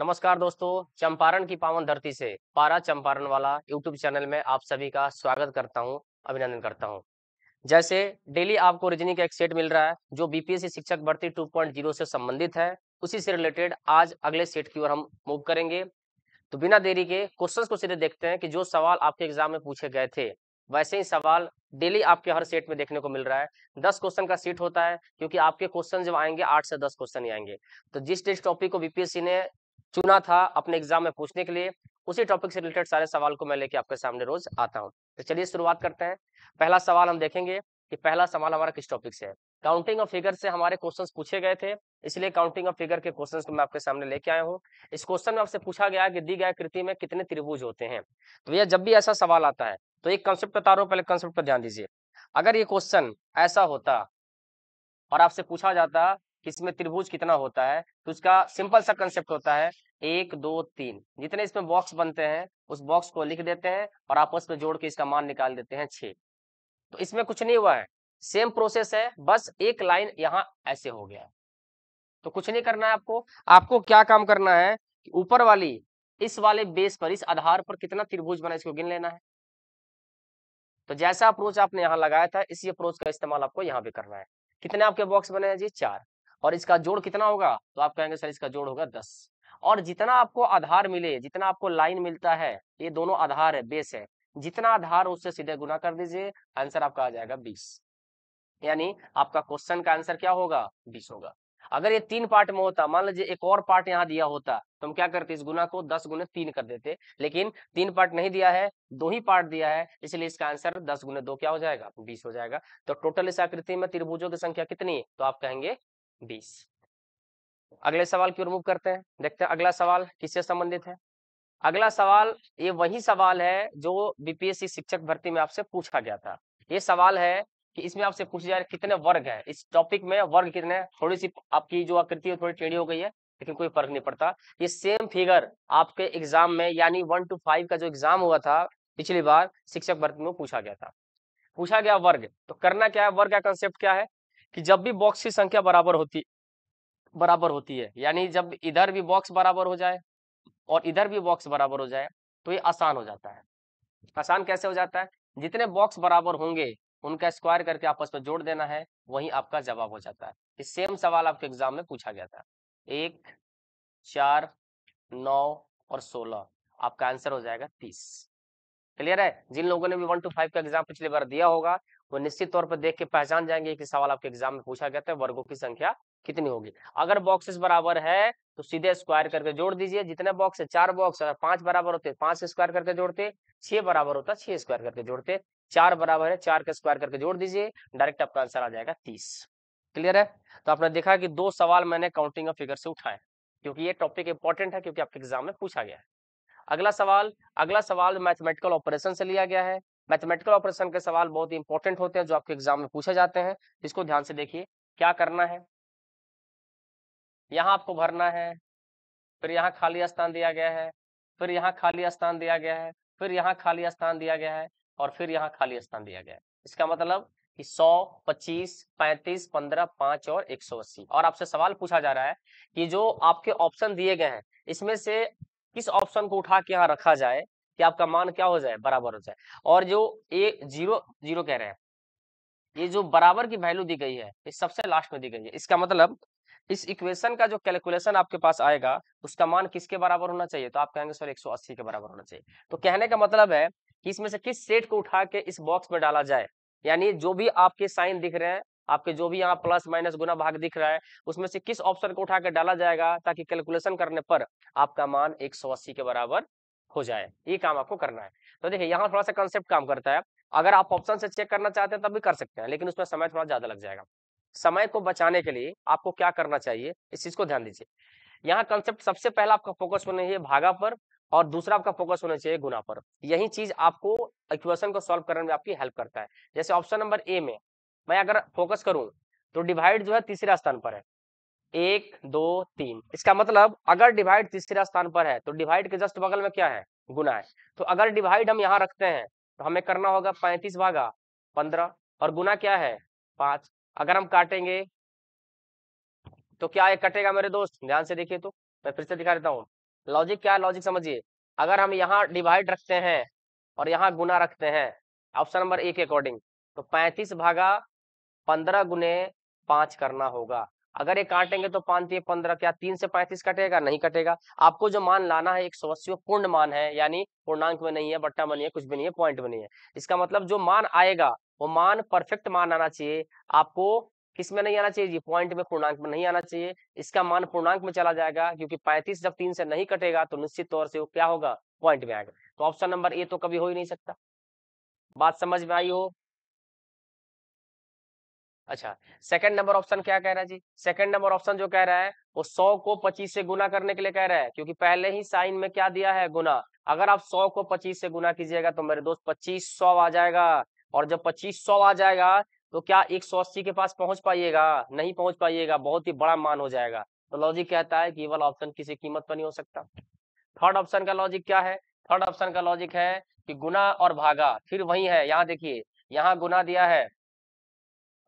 नमस्कार दोस्तों चंपारण की पावन धरती से पारा चंपारण वाला यूट्यूब चैनल में आप सभी का स्वागत करता हूं अभिनंदन करता हूं जैसे डेली आपको रीजनिंग का एक सेट मिल रहा है जो बीपीएससी शिक्षक भर्ती 2.0 से संबंधित है उसी से रिलेटेड आज अगले सेट की ओर हम मूव करेंगे तो बिना देरी के क्वेश्चन को सीधे देखते हैं कि जो सवाल आपके एग्जाम में पूछे गए थे वैसे ही सवाल डेली आपके हर सेट में देखने को मिल रहा है दस क्वेश्चन का सेट होता है क्योंकि आपके क्वेश्चन जब आएंगे आठ से दस क्वेश्चन ही आएंगे तो जिस जिस टॉपिक को बीपीएससी ने चुना था अपने एग्जाम में पूछने के लिए उसी टॉपिक से रिलेटेड सारे सवाल को मैं लेके आपके सामने रोज आता हूँ तो चलिए शुरुआत करते हैं पहला सवाल हम देखेंगे कि पहला सवाल हमारा किस टॉपिक से है काउंटिंग ऑफ फिगर से हमारे क्वेश्चन पूछे गए थे इसलिए काउंटिंग ऑफ फिगर के क्वेश्चन को मैं आपके सामने लेके आया हूँ इस क्वेश्चन में आपसे पूछा गया कि दी गए कृति में कितने त्रिभुज होते हैं तो भैया जब भी ऐसा सवाल आता है तो एक कॉन्सेप्ट बता रहा हूँ पहले कॉन्सेप्ट पर ध्यान दीजिए अगर ये क्वेश्चन ऐसा होता और आपसे पूछा जाता इसमें त्रिभुज कितना होता है तो उसका सिंपल सा कंसेप्ट होता है एक दो तीन जितने इसमें बॉक्स बनते हैं उस बॉक्स को लिख देते हैं और आपस में जोड़ के इसका मान निकाल देते हैं छे तो इसमें कुछ नहीं हुआ है सेम प्रोसेस है बस एक लाइन यहाँ ऐसे हो गया तो कुछ नहीं करना है आपको आपको क्या काम करना है ऊपर वाली इस वाले बेस पर इस आधार पर कितना त्रिभुज बना इसको गिन लेना है तो जैसा अप्रोच आपने यहाँ लगाया था इसी अप्रोच का इस्तेमाल आपको यहाँ पे करना है कितने आपके बॉक्स बने हैं जी चार और इसका जोड़ कितना होगा तो आप कहेंगे सर इसका जोड़ होगा दस और जितना आपको आधार मिले जितना आपको लाइन मिलता है ये दोनों आधार है बेस है जितना आधार उससे सीधे गुना कर दीजिए आंसर आपका आ जाएगा बीस यानी आपका क्वेश्चन का आंसर क्या होगा बीस होगा अगर ये तीन पार्ट में होता मान लीजिए एक और पार्ट यहाँ दिया होता तो हम क्या करते इस गुना को दस गुने तीन कर देते लेकिन तीन पार्ट नहीं दिया है दो ही पार्ट दिया है इसलिए इसका आंसर दस गुने दो क्या हो जाएगा बीस हो जाएगा तो टोटल इस आकृति में त्रिभुजों की संख्या कितनी तो आप कहेंगे बीस अगले सवाल की ओर मूव करते हैं देखते हैं अगला सवाल किससे संबंधित है अगला सवाल ये वही सवाल है जो बीपीएससी शिक्षक भर्ती में आपसे पूछा गया था ये सवाल है कि इसमें आपसे पूछा जा रहा है कितने वर्ग हैं इस टॉपिक में वर्ग कितने हैं थोड़ी सी आपकी जो आकृति है थोड़ी टेढ़ी हो गई है लेकिन कोई फर्क नहीं पड़ता ये सेम फिगर आपके एग्जाम में यानी वन टू फाइव का जो एग्जाम हुआ था पिछली बार शिक्षक भर्ती में पूछा गया था पूछा गया वर्ग तो करना क्या है वर्ग का कंसेप्ट क्या है कि जब भी बॉक्स की संख्या बराबर होती बराबर होती है यानी जब इधर भी बॉक्स बराबर हो जाए और इधर भी बॉक्स बराबर हो जाए तो ये आसान हो जाता है आसान कैसे हो जाता है जितने बॉक्स बराबर होंगे उनका स्क्वायर करके आपस में जोड़ देना है वही आपका जवाब हो जाता है इस सेम सवाल आपके एग्जाम में पूछा गया था एक चार नौ और सोलह आपका आंसर हो जाएगा तीस क्लियर है जिन लोगों ने भी वन टू फाइव का एग्जाम पिछली बार दिया होगा वो निश्चित तौर पर देख के पहचान जाएंगे कि सवाल आपके एग्जाम में पूछा गया था वर्गों की संख्या कितनी होगी अगर बॉक्सेस बराबर है तो सीधे स्क्वायर करके जोड़ दीजिए जितने बॉक्स है चार बॉक्स अगर पांच बराबर होते पांच स्क्वायर करके जोड़ते छह बराबर होता छह स्क्वायर करके जोड़ते चार बराबर है चार का स्क्वायर करके जोड़ दीजिए डायरेक्ट आपका आंसर आ जाएगा तीस क्लियर है तो आपने देखा कि दो सवाल मैंने काउंटिंग ऑफ फिगर से उठाए क्योंकि ये टॉपिक इंपॉर्टेंट है क्योंकि आपके एग्जाम में पूछा गया है अगला सवाल अगला सवाल मैथमेटिकल ऑपरेशन से लिया गया है मैथमेटिकल ऑपरेशन के सवाल बहुत ही इंपॉर्टेंट होते हैं जो आपके एग्जाम में पूछे जाते हैं इसको ध्यान से देखिए क्या करना है यहाँ आपको भरना है फिर यहाँ खाली स्थान दिया गया है फिर यहाँ खाली स्थान दिया गया है फिर यहाँ खाली स्थान दिया गया है और फिर यहाँ खाली स्थान दिया गया है इसका मतलब कि 100, 25, 35, 15, 5 और 180 और आपसे सवाल पूछा जा रहा है कि जो आपके ऑप्शन दिए गए हैं इसमें से किस ऑप्शन को उठा के यहाँ रखा जाए कि आपका मान क्या हो जाए बराबर हो जाए और जो ए जीरो जीरो कह रहे हैं ये जो बराबर की वैल्यू दी गई है ये सबसे लास्ट में दी गई है इसका मतलब इस इक्वेशन का जो कैलकुलेशन आपके पास आएगा उसका मान किसके बराबर होना चाहिए तो आप कहेंगे सर 180 के बराबर होना चाहिए तो कहने का मतलब है कि इसमें से किस सेट को उठा के इस बॉक्स में डाला जाए यानी जो भी आपके साइन दिख रहे हैं आपके जो भी यहाँ प्लस माइनस गुना भाग दिख रहा है उसमें से किस ऑप्शन को उठा के डाला जाएगा ताकि कैलकुलेशन करने पर आपका मान एक के बराबर हो जाए ये काम आपको करना है तो देखिए यहाँ थोड़ा सा कंसेप्ट काम करता है अगर आप ऑप्शन से चेक करना चाहते हैं तब भी कर सकते हैं लेकिन उसमें समय थोड़ा ज्यादा लग जाएगा समय को बचाने के लिए आपको क्या करना चाहिए इस चीज को ध्यान दीजिए यहाँ कंसेप्ट सबसे पहला आपका फोकस होना चाहिए भागा पर और दूसरा आपका फोकस होना चाहिए गुना पर यही चीज आपको इक्वेशन को सॉल्व करने में आपकी हेल्प करता है जैसे ऑप्शन नंबर ए में मैं अगर फोकस करूं तो डिवाइड जो है तीसरे स्थान पर है एक दो तीन इसका मतलब अगर डिवाइड तीसरे स्थान पर है तो डिवाइड के जस्ट बगल में क्या है गुना है तो अगर डिवाइड हम यहाँ रखते हैं तो हमें करना होगा पैंतीस भागा पंद्रह और गुना क्या है पांच अगर हम काटेंगे तो क्या एक कटेगा मेरे दोस्त ध्यान से देखिए तो मैं फिर से दिखा देता हूँ लॉजिक क्या है लॉजिक समझिए अगर हम यहाँ डिवाइड रखते हैं और यहाँ गुना रखते हैं ऑप्शन नंबर ए के अकॉर्डिंग तो पैंतीस भागा पंद्रह गुने पांच करना होगा अगर ये काटेंगे तो पांच तीन पंद्रह क्या तीन से पैंतीस कटेगा नहीं कटेगा आपको जो मान लाना है एक सौ अस्सी पूर्ण मान है यानी पूर्णांक में नहीं है बट्टा में नहीं है कुछ भी नहीं है पॉइंट बनी है इसका मतलब जो मान आएगा वो मान परफेक्ट मान आना चाहिए आपको किस में नहीं आना चाहिए जी पॉइंट में पूर्णांक में नहीं आना चाहिए इसका मान पूर्णांक में चला जाएगा क्योंकि पैंतीस जब तीन से नहीं कटेगा तो निश्चित तौर से वो क्या होगा पॉइंट में आएगा तो ऑप्शन नंबर ए तो कभी हो ही नहीं सकता बात समझ में आई हो अच्छा सेकंड नंबर ऑप्शन क्या कह रहा है जी सेकंड नंबर ऑप्शन जो कह रहा है वो सौ को पच्चीस से गुना करने के लिए कह रहा है क्योंकि पहले ही साइन में क्या दिया है गुना अगर आप सौ को पच्चीस से गुना कीजिएगा तो मेरे दोस्त पच्चीस सौ आ जाएगा और जब पच्चीस सौ आ जाएगा तो क्या एक सौ अस्सी के पास पहुंच पाइएगा नहीं पहुंच पाइएगा बहुत ही बड़ा मान हो जाएगा तो लॉजिक कहता है कि वाला ऑप्शन किसी कीमत पर नहीं हो सकता थर्ड ऑप्शन का लॉजिक क्या है थर्ड ऑप्शन का लॉजिक है कि गुना और भागा फिर वही है यहाँ देखिए यहाँ गुना दिया है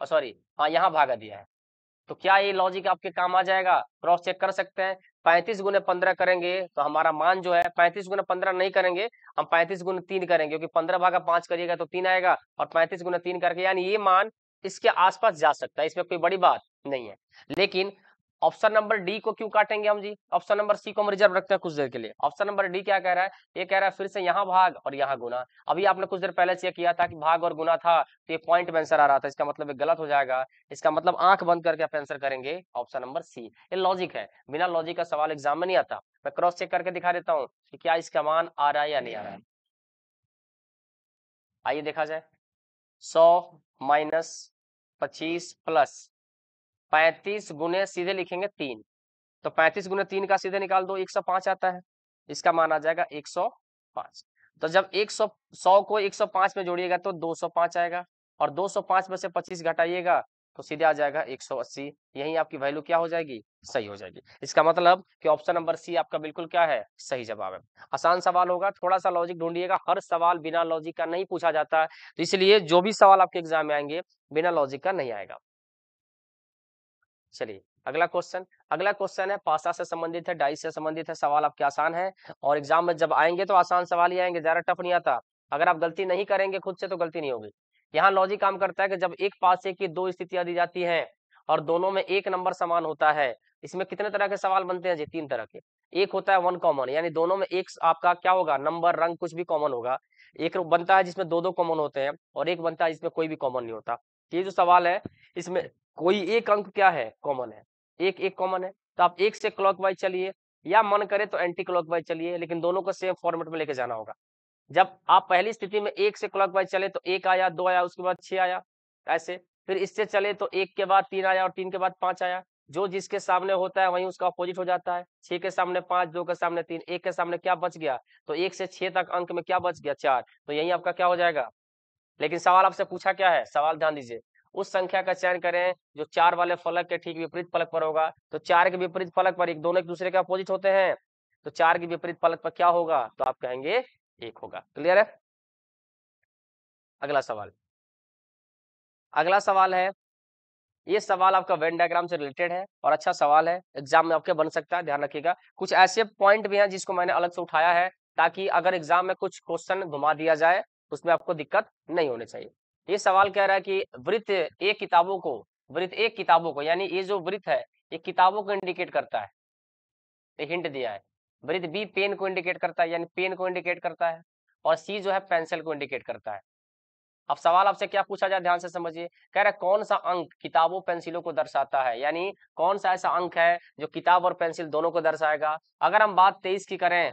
सॉरी हाँ यहाँ भागा दिया है तो क्या ये लॉजिक आपके काम आ जाएगा क्रॉस चेक कर सकते हैं पैंतीस गुने पंद्रह करेंगे तो हमारा मान जो है पैंतीस गुने पंद्रह नहीं करेंगे हम पैंतीस गुने तीन करेंगे क्योंकि पंद्रह भागा पांच करिएगा तो तीन आएगा और पैंतीस गुने तीन करके यानी ये मान इसके आसपास जा सकता है इसमें कोई बड़ी बात नहीं है लेकिन ऑप्शन नंबर डी को क्यों काटेंगे हम जी ऑप्शन नंबर सी को हम रिजर्व रखते हैं कुछ देर के लिए ऑप्शन नंबर डी क्या कह रहा है ये कह रहा है फिर से यहाँ भाग और यहाँ गुना अभी आपने कुछ देर पहले चेक किया था कि भाग और गुना था तो ये पॉइंट में आंसर आ रहा था इसका मतलब गलत हो जाएगा इसका मतलब आंख बंद करके आप आंसर करेंगे ऑप्शन नंबर सी ये लॉजिक है बिना लॉजिक का सवाल एग्जाम में नहीं आता मैं क्रॉस चेक करके दिखा देता हूँ कि क्या इसका मान आ रहा है या नहीं आ रहा है आइए देखा जाए सौ माइनस पच्चीस प्लस पैंतीस गुने सीधे लिखेंगे तीन तो पैंतीस गुने तीन का सीधे निकाल दो एक सौ पांच आता है इसका मान आ जाएगा एक सौ पांच तो जब एक सौ सौ को एक सौ पांच में जोड़िएगा तो दो सौ पांच आएगा और दो सौ पांच में से पच्चीस घटाइएगा तो सीधे आ जाएगा एक सौ अस्सी यही आपकी वैल्यू क्या हो जाएगी सही हो जाएगी इसका मतलब कि ऑप्शन नंबर सी आपका बिल्कुल क्या है सही जवाब है आसान सवाल होगा थोड़ा सा लॉजिक ढूंढिएगा हर सवाल बिना लॉजिक का नहीं पूछा जाता है तो इसलिए जो भी सवाल आपके एग्जाम में आएंगे बिना लॉजिक का नहीं आएगा चलिए अगला क्वेश्चन अगला क्वेश्चन है पासा से संबंधित है डाइस से संबंधित है सवाल आपके आसान है और एग्जाम में जब आएंगे तो आसान सवाल ही आएंगे ज्यादा टफ नहीं आता अगर आप गलती नहीं करेंगे खुद से तो गलती नहीं होगी यहाँ लॉजिक काम करता है कि जब एक पासे की दो स्थितियां दी जाती हैं और दोनों में एक नंबर समान होता है इसमें कितने तरह के सवाल बनते हैं जी तीन तरह के एक होता है वन कॉमन यानी दोनों में एक आपका क्या होगा नंबर रंग कुछ भी कॉमन होगा एक बनता है जिसमें दो दो कॉमन होते हैं और एक बनता है जिसमें कोई भी कॉमन नहीं होता ये जो सवाल है इसमें कोई एक अंक क्या है कॉमन है एक एक कॉमन है तो आप एक से क्लॉक चलिए या मन करे तो एंटी क्लॉक चलिए लेकिन दोनों को सेम फॉर्मेट में लेके जाना होगा जब आप पहली स्थिति में एक से क्लॉक चले तो एक आया दो आया उसके बाद छह आया ऐसे फिर इससे चले तो एक के बाद तीन आया और तीन के बाद पांच आया जो जिसके सामने होता है वही उसका अपोजिट हो जाता है छह के सामने पांच दो के सामने तीन एक के सामने क्या बच गया तो एक से छह तक अंक में क्या बच गया चार तो यही आपका क्या हो जाएगा लेकिन सवाल आपसे पूछा क्या है सवाल ध्यान दीजिए उस संख्या का चयन करें जो चार वाले फलक के ठीक विपरीत फलक पर होगा तो चार के विपरीत फलक पर एक दोनों एक दूसरे के अपोजिट होते हैं तो चार के विपरीत फलक पर क्या होगा तो आप कहेंगे एक होगा क्लियर है अगला सवाल अगला सवाल है ये सवाल आपका वेन डायग्राम से रिलेटेड है और अच्छा सवाल है एग्जाम में आपके बन सकता है ध्यान रखिएगा कुछ ऐसे पॉइंट भी हैं जिसको मैंने अलग से उठाया है ताकि अगर एग्जाम में कुछ क्वेश्चन घुमा दिया जाए तो उसमें आपको दिक्कत नहीं होनी चाहिए ये सवाल कह रहा है कि वृत्त एक किताबों को वृत्त एक किताबों को यानी ये जो वृत्त है ये किताबों को इंडिकेट करता है ये हिंट दिया है वृत्त बी पेन को इंडिकेट करता है यानी पेन को इंडिकेट करता है और सी जो है पेंसिल को इंडिकेट करता है अब सवाल आपसे क्या पूछा जाए ध्यान से समझिए कह रहा है कौन सा अंक किताबों पेंसिलों को दर्शाता है यानी कौन सा ऐसा अंक है जो किताब और पेंसिल दोनों को दर्शाएगा अगर हम बात तेईस की करें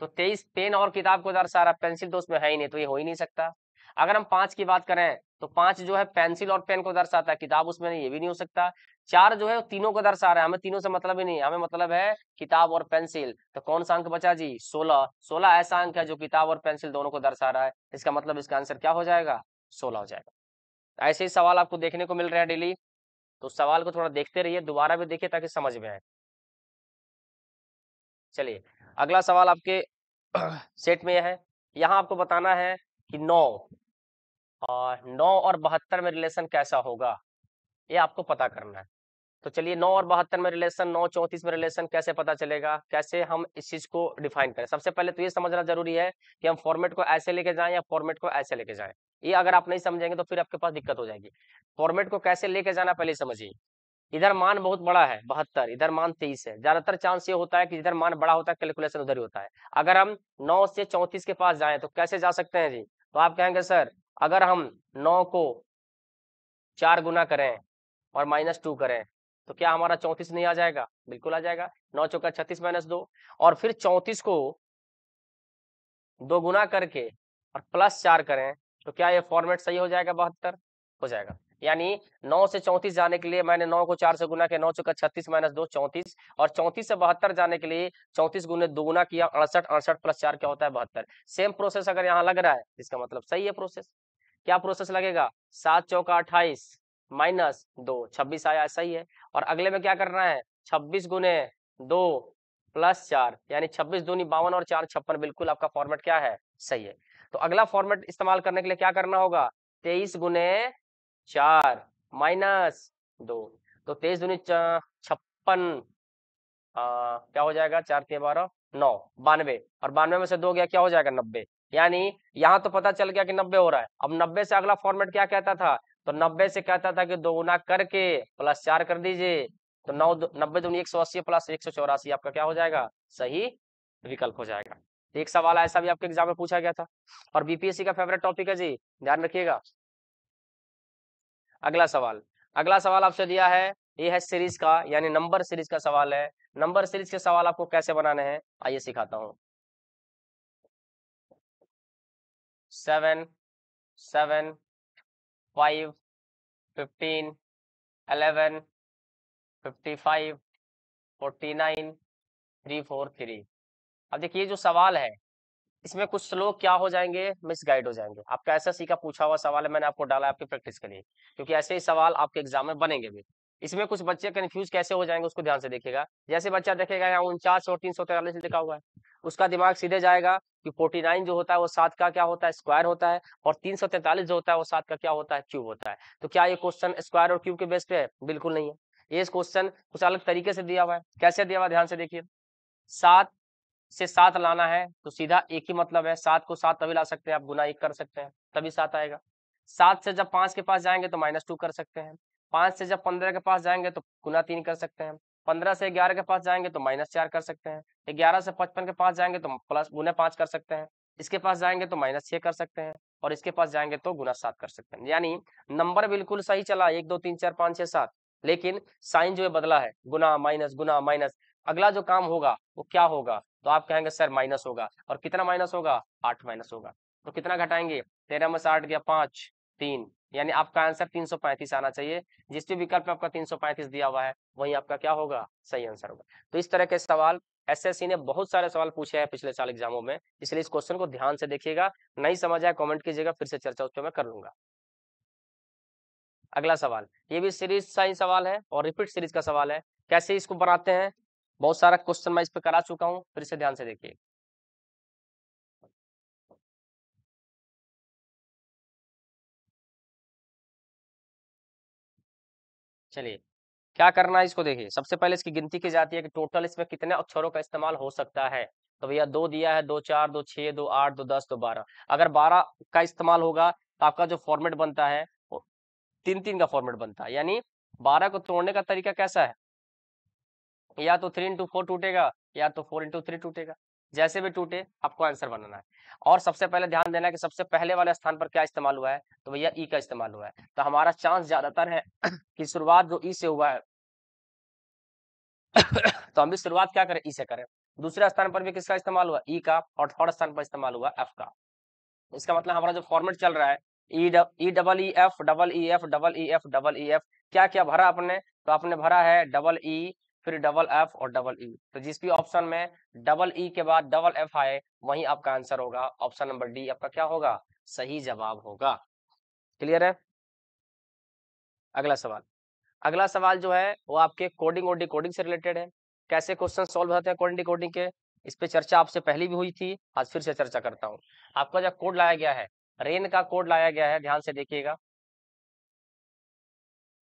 तो तेईस पेन और किताब को दर्शा रहा पेंसिल तो उसमें है ही नहीं तो ये हो ही नहीं सकता अगर हम पांच की बात करें तो पांच जो है पेंसिल और पेन को दर्शाता है किताब उसमें नहीं ये भी नहीं हो सकता चार जो है तीनों को दर्शा रहा है हमें तीनों से मतलब ही नहीं हमें मतलब है किताब और पेंसिल तो कौन सा अंक बचा जी सोलह सोलह ऐसा अंक है जो किताब और पेंसिल दोनों को दर्शा रहा है इसका मतलब इसका आंसर क्या हो जाएगा सोलह हो जाएगा ऐसे ही सवाल आपको देखने को मिल रहा है डेली तो सवाल को थोड़ा देखते रहिए दोबारा भी देखिए ताकि समझ में आए चलिए अगला सवाल आपके सेट में यह है यहां आपको बताना है कि नौ और नौ और बहत्तर में रिलेशन कैसा होगा ये आपको पता करना है तो चलिए नौ और बहत्तर में रिलेशन नौ चौंतीस में रिलेशन कैसे पता चलेगा कैसे हम इस चीज को डिफाइन करें सबसे पहले तो ये समझना जरूरी है कि हम फॉर्मेट को ऐसे लेके जाएं या फॉर्मेट को ऐसे लेके जाएं ये अगर आप नहीं समझेंगे तो फिर आपके पास दिक्कत हो जाएगी फॉर्मेट को कैसे लेके जाना पहले समझिए इधर मान बहुत बड़ा है बहत्तर इधर मान तेईस है ज्यादातर चांस ये होता है कि इधर मान बड़ा होता है कैलकुलेशन उधर ही होता है अगर हम नौ से चौंतीस के पास जाए तो कैसे जा सकते हैं जी तो आप कहेंगे सर अगर हम नौ को चार गुना करें और माइनस टू करें तो क्या हमारा चौंतीस नहीं आ जाएगा बिल्कुल आ जाएगा नौ चौका छत्तीस माइनस दो और फिर चौंतीस को दो गुना करके और प्लस चार करें तो क्या ये फॉर्मेट सही हो जाएगा बहत्तर हो जाएगा यानी नौ से चौंतीस जाने के लिए मैंने नौ को चार से गुना किया नौ चौका छत्तीस माइनस दो चौंतीस और चौंतीस से बहत्तर जाने के लिए चौंतीस गुने दो गुना किया अड़सठ अड़सठ प्लस चार क्या होता है बहत्तर सेम प्रोसेस अगर यहाँ लग रहा है इसका मतलब सही है प्रोसेस क्या प्रोसेस लगेगा सात चौका अट्ठाईस माइनस दो छब्बीस आया ऐसा ही है और अगले में क्या करना है छब्बीस गुने दो प्लस चार यानी छब्बीस दूनी बावन और चार छप्पन बिल्कुल आपका फॉर्मेट क्या है सही है तो अगला फॉर्मेट इस्तेमाल करने के लिए क्या करना होगा तेईस गुने चार माइनस दो तो तेईस दूनी छप्पन क्या हो जाएगा चार तीन बारह नौ बानवे और बानवे में से दो गया क्या हो जाएगा नब्बे यानी यहाँ तो पता चल गया कि नब्बे हो रहा है अब नब्बे से अगला फॉर्मेट क्या कहता था तो नब्बे से कहता था कि दो गुना करके प्लस चार कर दीजिए तो नौ नब्बे दोनों एक सौ अस्सी प्लस एक सौ चौरासी आपका क्या हो जाएगा सही विकल्प हो जाएगा एक सवाल ऐसा भी आपके एग्जाम में पूछा गया था और बीपीएससी का फेवरेट टॉपिक है जी ध्यान रखिएगा अगला सवाल अगला सवाल आपसे दिया है ये है सीरीज का यानी नंबर सीरीज का सवाल है नंबर सीरीज के सवाल आपको कैसे बनाने हैं आइए सिखाता हूँ seven seven five fifteen eleven fifty five forty nine three four three अब देखिए जो सवाल है इसमें कुछ श्लोक क्या हो जाएंगे मिस गाइड हो जाएंगे आपका ऐसा का पूछा हुआ सवाल है मैंने आपको डाला है आपकी प्रैक्टिस के लिए क्योंकि ऐसे ही सवाल आपके एग्जाम में बनेंगे भी इसमें कुछ बच्चे कंफ्यूज कैसे हो जाएंगे उसको ध्यान से देखिएगा जैसे बच्चा देखेगा यहाँ उनचास और तीन सौ तैयलीस लिखा हुआ है उसका दिमाग सीधे जाएगा कि 49 जो होता है वो सात का क्या होता है स्क्वायर होता है और 343 जो होता है वो सात का क्या होता है क्यूब होता है तो क्या ये क्वेश्चन स्क्वायर और क्यूब के बेस पे है बिल्कुल नहीं है ये क्वेश्चन कुछ अलग तरीके से दिया हुआ है कैसे दिया हुआ ध्यान से देखिए सात से सात लाना है तो सीधा एक ही मतलब है सात को सात तभी ला सकते हैं आप गुना एक कर सकते हैं तभी सात आएगा सात से जब पांच के पास जाएंगे तो माइनस टू कर सकते हैं पांच से जब पंद्रह के पास जाएंगे तो गुना तीन कर सकते हैं पंद्रह से ग्यारह के पास जाएंगे तो माइनस चार कर सकते हैं ग्यारह से पचपन के पास जाएंगे तो प्लस गुना पांच कर सकते हैं इसके पास जाएंगे तो माइनस छह कर सकते हैं और इसके पास जाएंगे तो गुना सात कर सकते हैं यानी नंबर बिल्कुल सही चला एक दो तीन चार पांच छह सात लेकिन साइन जो है बदला है गुना माइनस गुना माइनस अगला जो काम होगा वो क्या होगा तो आप कहेंगे सर माइनस होगा और कितना माइनस होगा आठ माइनस होगा तो कितना घटाएंगे तेरह में से आठ गया पांच तीन यानी आपका आंसर 335 आना चाहिए जिस भी विकल्प में आपका 335 दिया हुआ है वही आपका क्या होगा सही आंसर होगा तो इस तरह के सवाल एसएससी ने बहुत सारे सवाल पूछे हैं पिछले साल एग्जामों में इसलिए इस क्वेश्चन को ध्यान से देखिएगा नहीं समझ आया कॉमेंट कीजिएगा फिर से चर्चा उस पर मैं कर लूंगा अगला सवाल ये भी सीरीज का ही सवाल है और रिपीट सीरीज का सवाल है कैसे इसको बनाते हैं बहुत सारा क्वेश्चन मैं इस पर करा चुका हूँ फिर से ध्यान से देखिए चलिए क्या करना है इसको देखिए सबसे पहले इसकी गिनती की जाती है कि टोटल इसमें कितने अक्षरों का इस्तेमाल हो सकता है तो भैया दो दिया है दो चार दो छह दो आठ दो दस दो बारह अगर बारह का इस्तेमाल होगा तो आपका जो फॉर्मेट बनता है तीन तीन का फॉर्मेट बनता है यानी बारह को तोड़ने का तरीका कैसा है या तो थ्री इंटू फोर टूटेगा या तो फोर इंटू थ्री टूटेगा जैसे भी टूटे आपको आंसर बनाना है और सबसे पहले ध्यान देना है कि सबसे पहले वाले स्थान पर क्या इस्तेमाल हुआ है तो भैया ई e का इस्तेमाल हुआ है तो हमारा चांस ज्यादातर है कि शुरुआत जो ई e से हुआ है तो हम भी शुरुआत क्या करें ई e से करें दूसरे स्थान पर भी किसका इस्तेमाल हुआ ई का और थर्ड स्थान पर इस्तेमाल हुआ एफ का इसका मतलब हमारा जो फॉर्मेट चल रहा है E double E F double E F double E F double E F क्या क्या भरा आपने तो आपने भरा है डबल ई फिर डबल एफ और डबल ई तो जिस भी ऑप्शन में डबल ई के बाद डबल एफ आए वही आपका आंसर होगा ऑप्शन नंबर डी आपका क्या होगा सही जवाब होगा क्लियर है अगला सवाल अगला सवाल जो है वो आपके कोडिंग और डिकोडिंग से रिलेटेड है कैसे क्वेश्चन सॉल्व होते हैं कोडिंग डिकोडिंग के इस पे चर्चा आपसे पहले भी हुई थी आज फिर से चर्चा करता हूँ आपका जो कोड लाया गया है रेन का कोड लाया गया है ध्यान से देखिएगा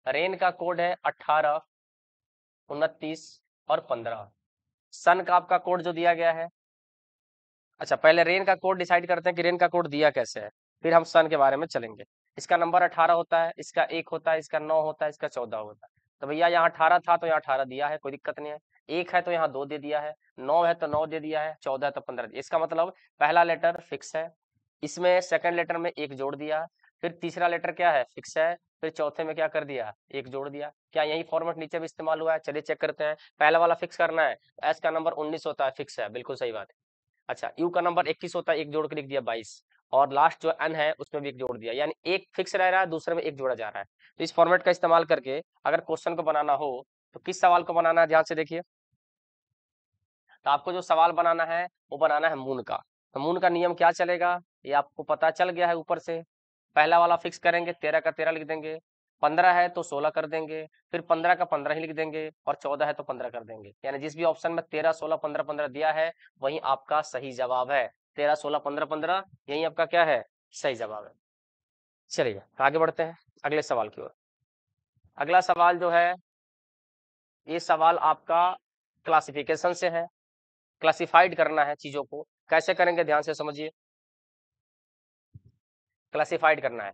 रेन का कोड है अट्ठारह उनतीस और पंद्रह सन का आपका कोड जो दिया गया है अच्छा पहले रेन का कोड डिसाइड करते हैं कि रेन का कोड दिया कैसे है फिर हम सन के बारे में चलेंगे इसका नंबर अठारह होता है इसका एक होता है इसका नौ होता है इसका चौदह होता है तो भैया यहाँ अठारह था तो यहाँ अठारह दिया है कोई दिक्कत नहीं है एक है तो यहाँ दो दे दिया है नौ है तो नौ दे दिया है चौदह तो पंद्रह इसका मतलब पहला लेटर फिक्स है इसमें सेकंड लेटर में एक जोड़ दिया फिर तीसरा लेटर क्या है फिक्स है फिर चौथे में क्या कर दिया एक जोड़ दिया क्या यही फॉर्मेट नीचे भी इस्तेमाल हुआ है चलिए चेक करते हैं पहला वाला फिक्स करना है एस का नंबर उन्नीस होता है फिक्स है बिल्कुल सही बात है अच्छा यू का नंबर इक्कीस होता है एक जोड़ के लिख दिया बाईस और लास्ट जो एन है उसमें भी एक जोड़ दिया यानी एक फिक्स रह रहा है दूसरे में एक जोड़ा जा रहा है तो इस फॉर्मेट का इस्तेमाल करके अगर क्वेश्चन को बनाना हो तो किस सवाल को बनाना है ध्यान से देखिए तो आपको जो सवाल बनाना है वो बनाना है मून का तो मून का नियम क्या चलेगा ये आपको पता चल गया है ऊपर से पहला वाला फिक्स करेंगे तेरह का तेरह लिख देंगे पंद्रह है तो सोलह कर देंगे फिर पंद्रह का पंद्रह ही लिख देंगे और चौदह है तो पंद्रह कर देंगे यानी जिस भी ऑप्शन में तेरह सोलह पंद्रह पंद्रह दिया है वही आपका सही जवाब है तेरह सोलह पंद्रह पंद्रह यही आपका क्या है सही जवाब है चलिए आगे बढ़ते हैं अगले सवाल की ओर अगला सवाल जो है ये सवाल आपका क्लासिफिकेशन से है क्लासिफाइड करना है चीजों को कैसे करेंगे ध्यान से समझिए क्लासिफाइड करना है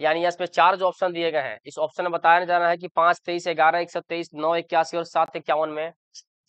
यानी यहाँ पे चार जो ऑप्शन दिए गए हैं इस ऑप्शन में बताया जाना है कि पांच तेईस ग्यारह एक सौ तेईस नौ इक्यासी और सात इक्यावन में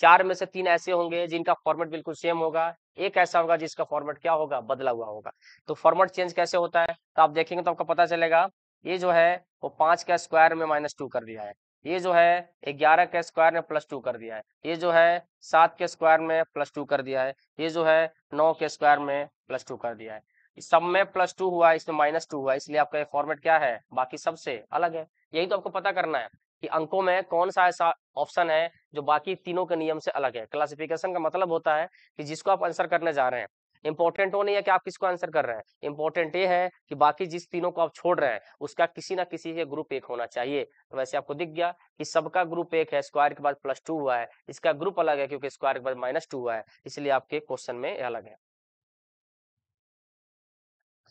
चार में से तीन ऐसे होंगे जिनका फॉर्मेट बिल्कुल सेम होगा एक ऐसा होगा जिसका फॉर्मेट क्या होगा बदला हुआ होगा तो फॉर्मेट चेंज कैसे होता है तो आप देखेंगे तो आपको पता चलेगा ये जो है वो पांच का स्क्वायर में माइनस टू कर दिया है ये जो है ग्यारह के स्क्वायर में प्लस टू कर दिया है ये जो है सात के स्क्वायर में प्लस टू कर दिया है ये जो है नौ के स्क्वायर में प्लस टू कर दिया है सब में प्लस टू हुआ इसमें माइनस टू हुआ इसलिए आपका फॉर्मेट क्या है बाकी सबसे अलग है यही तो आपको पता करना है कि अंकों में कौन सा ऐसा ऑप्शन है जो बाकी तीनों के नियम से अलग है क्लासिफिकेशन का मतलब होता है कि जिसको आप आंसर करने जा रहे हैं इंपॉर्टेंट वो तो नहीं है कि आप किसको आंसर कर रहे हैं इंपॉर्टेंट ये है कि बाकी जिस तीनों को आप छोड़ रहे हैं उसका किसी ना किसी के ग्रुप एक होना चाहिए तो वैसे आपको दिख गया कि सबका ग्रुप एक है स्क्वायर के बाद प्लस टू हुआ है इसका ग्रुप अलग है क्योंकि स्क्वायर के बाद माइनस टू हुआ है इसलिए आपके क्वेश्चन में अलग है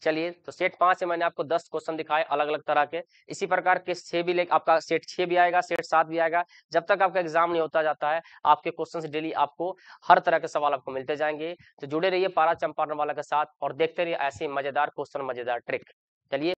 चलिए तो सेट पांच से मैंने आपको दस क्वेश्चन दिखाए अलग अलग तरह के इसी प्रकार के छह भी ले आपका सेट छह भी आएगा सेट सात भी आएगा जब तक आपका एग्जाम नहीं होता जाता है आपके क्वेश्चन डेली आपको हर तरह के सवाल आपको मिलते जाएंगे तो जुड़े रहिए पारा चंपारण वाला के साथ और देखते रहिए ऐसे मजेदार क्वेश्चन मजेदार ट्रिक चलिए